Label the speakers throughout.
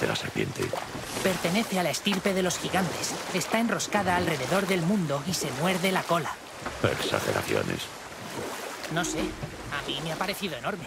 Speaker 1: de la serpiente? Pertenece a la estirpe de los gigantes. Está enroscada alrededor del mundo y se muerde la cola. Exageraciones. No sé, a mí me ha parecido enorme.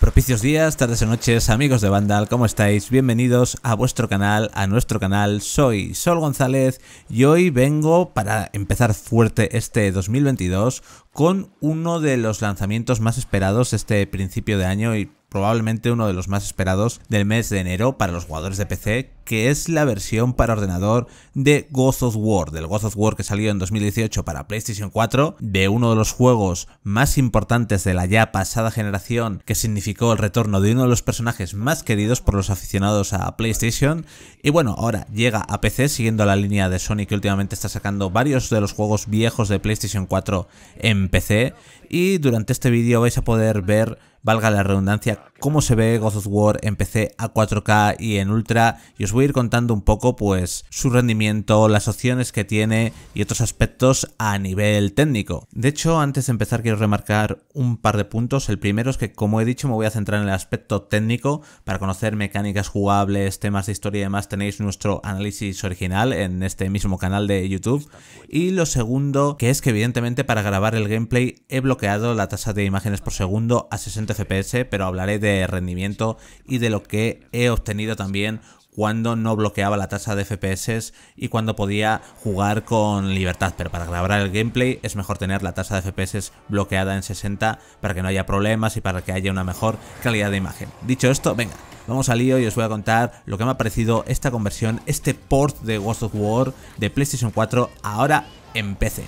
Speaker 1: Propicios días, tardes y noches, amigos de Vandal, ¿cómo estáis? Bienvenidos a vuestro canal, a nuestro canal. Soy Sol González y hoy vengo para empezar fuerte este 2022 con uno de los lanzamientos más esperados este principio de año y probablemente uno de los más esperados del mes de enero para los jugadores de PC, que es la versión para ordenador de Ghost of War, del Ghost of War que salió en 2018 para PlayStation 4, de uno de los juegos más importantes de la ya pasada generación que significó el retorno de uno de los personajes más queridos por los aficionados a PlayStation. Y bueno, ahora llega a PC siguiendo la línea de Sony que últimamente está sacando varios de los juegos viejos de PlayStation 4 en PC. Y durante este vídeo vais a poder ver valga la redundancia, cómo se ve God of War en PC a 4K y en Ultra y os voy a ir contando un poco pues su rendimiento, las opciones que tiene y otros aspectos a nivel técnico. De hecho, antes de empezar quiero remarcar un par de puntos. El primero es que como he dicho me voy a centrar en el aspecto técnico para conocer mecánicas jugables, temas de historia y demás. Tenéis nuestro análisis original en este mismo canal de YouTube. Y lo segundo que es que evidentemente para grabar el gameplay he bloqueado la tasa de imágenes por segundo a 60 fps, pero hablaré de rendimiento y de lo que he obtenido también cuando no bloqueaba la tasa de FPS y cuando podía jugar con libertad. Pero para grabar el gameplay es mejor tener la tasa de FPS bloqueada en 60 para que no haya problemas y para que haya una mejor calidad de imagen. Dicho esto, venga, vamos al lío y os voy a contar lo que me ha parecido esta conversión, este port de world of War de PlayStation 4 ahora en PC.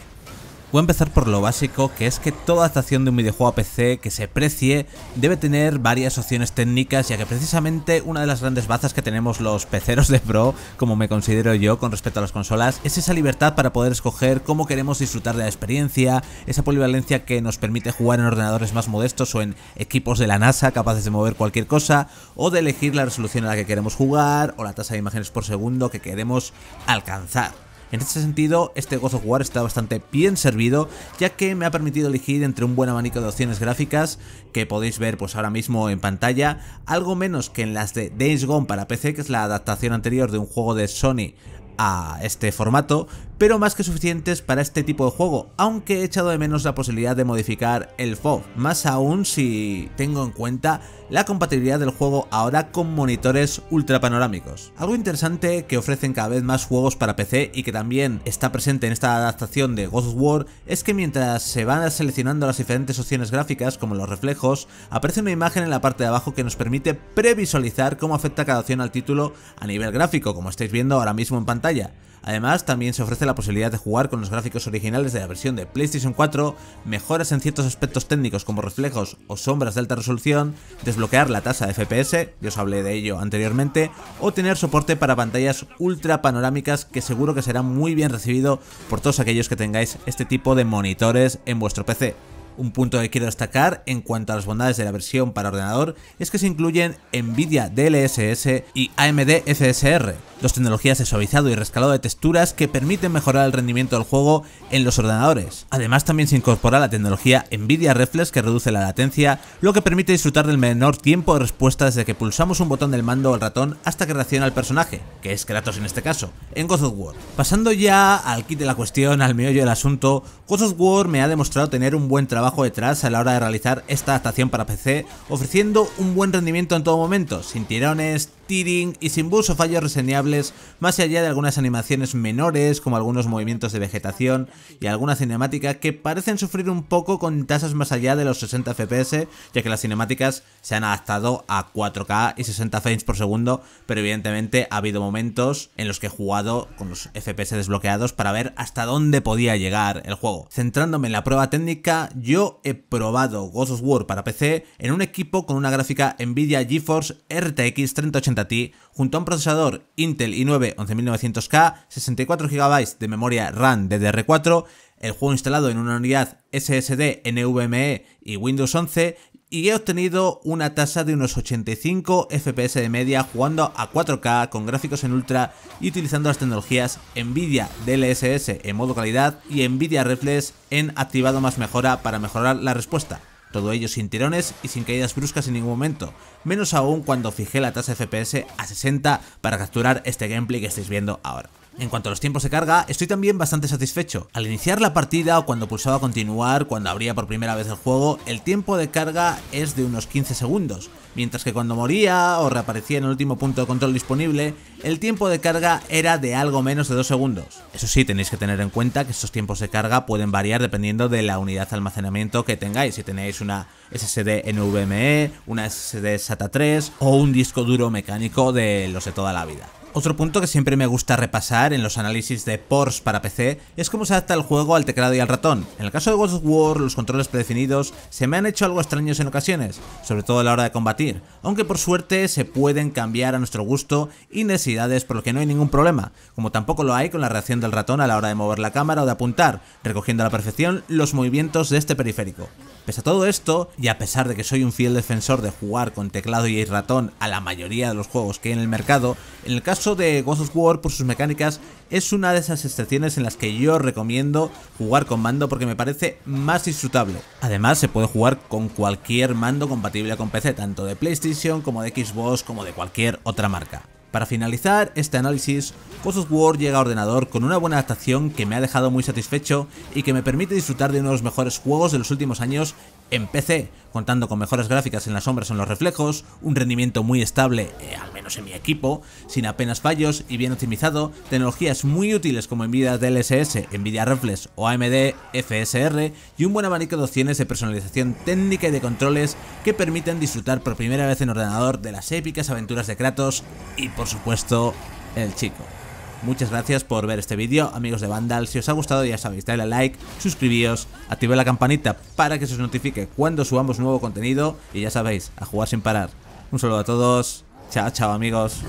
Speaker 1: Voy a empezar por lo básico, que es que toda adaptación de un videojuego a PC que se precie debe tener varias opciones técnicas, ya que precisamente una de las grandes bazas que tenemos los peceros de pro, como me considero yo con respecto a las consolas, es esa libertad para poder escoger cómo queremos disfrutar de la experiencia, esa polivalencia que nos permite jugar en ordenadores más modestos o en equipos de la NASA capaces de mover cualquier cosa, o de elegir la resolución a la que queremos jugar o la tasa de imágenes por segundo que queremos alcanzar. En este sentido, este gozo of War está bastante bien servido, ya que me ha permitido elegir entre un buen abanico de opciones gráficas, que podéis ver pues ahora mismo en pantalla, algo menos que en las de Days Gone para PC, que es la adaptación anterior de un juego de Sony a este formato, pero más que suficientes para este tipo de juego, aunque he echado de menos la posibilidad de modificar el FOV, más aún si tengo en cuenta la compatibilidad del juego ahora con monitores ultra panorámicos. Algo interesante que ofrecen cada vez más juegos para PC y que también está presente en esta adaptación de Ghost War es que mientras se van seleccionando las diferentes opciones gráficas, como los reflejos, aparece una imagen en la parte de abajo que nos permite previsualizar cómo afecta cada opción al título a nivel gráfico, como estáis viendo ahora mismo en pantalla Además, también se ofrece la posibilidad de jugar con los gráficos originales de la versión de PlayStation 4, mejoras en ciertos aspectos técnicos como reflejos o sombras de alta resolución, desbloquear la tasa de FPS, yo os hablé de ello anteriormente, o tener soporte para pantallas ultra panorámicas que seguro que será muy bien recibido por todos aquellos que tengáis este tipo de monitores en vuestro PC. Un punto que quiero destacar en cuanto a las bondades de la versión para ordenador es que se incluyen Nvidia DLSS y AMD FSR, Dos tecnologías de suavizado y rescalado de texturas que permiten mejorar el rendimiento del juego en los ordenadores. Además también se incorpora la tecnología Nvidia Reflex que reduce la latencia, lo que permite disfrutar del menor tiempo de respuesta desde que pulsamos un botón del mando o el ratón hasta que reacciona el personaje, que es Kratos en este caso, en God of War. Pasando ya al kit de la cuestión, al meollo del asunto, God of War me ha demostrado tener un buen trabajo detrás a la hora de realizar esta adaptación para PC, ofreciendo un buen rendimiento en todo momento, sin tirones, tearing y sin bus o fallos reseñables, más allá de algunas animaciones menores como algunos movimientos de vegetación y alguna cinemática que parecen sufrir un poco con tasas más allá de los 60 FPS, ya que las cinemáticas se han adaptado a 4K y 60 frames por segundo, pero evidentemente ha habido momentos en los que he jugado con los FPS desbloqueados para ver hasta dónde podía llegar el juego. Centrándome en la prueba técnica, yo he probado Ghost of War para PC en un equipo con una gráfica Nvidia GeForce RTX 3080 a ti, junto a un procesador Intel i9 11900K, 64 GB de memoria RAM DDR4, el juego instalado en una unidad SSD NVMe y Windows 11 y he obtenido una tasa de unos 85 FPS de media jugando a 4K con gráficos en ultra y utilizando las tecnologías Nvidia DLSS en modo calidad y Nvidia Reflex en activado más mejora para mejorar la respuesta. Todo ello sin tirones y sin caídas bruscas en ningún momento, menos aún cuando fijé la tasa FPS a 60 para capturar este gameplay que estáis viendo ahora. En cuanto a los tiempos de carga, estoy también bastante satisfecho. Al iniciar la partida o cuando pulsaba continuar, cuando abría por primera vez el juego, el tiempo de carga es de unos 15 segundos, mientras que cuando moría o reaparecía en el último punto de control disponible, el tiempo de carga era de algo menos de 2 segundos. Eso sí, tenéis que tener en cuenta que estos tiempos de carga pueden variar dependiendo de la unidad de almacenamiento que tengáis, si tenéis una SSD NVMe, una SSD SATA 3 o un disco duro mecánico de los de toda la vida. Otro punto que siempre me gusta repasar en los análisis de ports para PC es cómo se adapta el juego al teclado y al ratón. En el caso de God of War, los controles predefinidos se me han hecho algo extraños en ocasiones, sobre todo a la hora de combatir, aunque por suerte se pueden cambiar a nuestro gusto y necesidades por lo que no hay ningún problema, como tampoco lo hay con la reacción del ratón a la hora de mover la cámara o de apuntar, recogiendo a la perfección los movimientos de este periférico. Pese a todo esto, y a pesar de que soy un fiel defensor de jugar con teclado y ratón a la mayoría de los juegos que hay en el mercado, en el caso de Ghost of War por sus mecánicas es una de esas excepciones en las que yo recomiendo jugar con mando porque me parece más disfrutable. Además se puede jugar con cualquier mando compatible con PC, tanto de PlayStation como de Xbox como de cualquier otra marca. Para finalizar este análisis, Ghost of War llega a ordenador con una buena adaptación que me ha dejado muy satisfecho y que me permite disfrutar de uno de los mejores juegos de los últimos años en PC, contando con mejores gráficas en las sombras o en los reflejos, un rendimiento muy estable, eh, al menos en mi equipo, sin apenas fallos y bien optimizado, tecnologías muy útiles como NVIDIA DLSS, NVIDIA Reflex o AMD FSR y un buen abanico de opciones de personalización técnica y de controles que permiten disfrutar por primera vez en ordenador de las épicas aventuras de Kratos y por supuesto el chico. Muchas gracias por ver este vídeo, amigos de Vandal. Si os ha gustado, ya sabéis, dale a like, suscribíos, active la campanita para que se os notifique cuando subamos nuevo contenido. Y ya sabéis, a jugar sin parar. Un saludo a todos. Chao, chao, amigos.